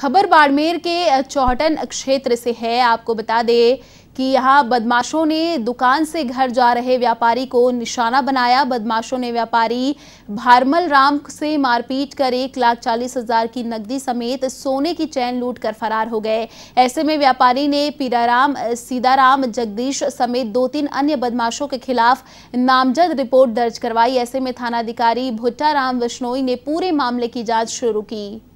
खबर बाड़मेर के चौहटन क्षेत्र से है आपको बता दें कि यहाँ बदमाशों ने दुकान से घर जा रहे व्यापारी को निशाना बनाया बदमाशों ने व्यापारी भारमल राम से मारपीट कर एक लाख चालीस हजार की नकदी समेत सोने की चैन लूट कर फरार हो गए ऐसे में व्यापारी ने पीराराम सीताराम जगदीश समेत दो तीन अन्य बदमाशों के खिलाफ नामजद रिपोर्ट दर्ज करवाई ऐसे में थानाधिकारी भुट्टा राम ने पूरे मामले की जाँच शुरू की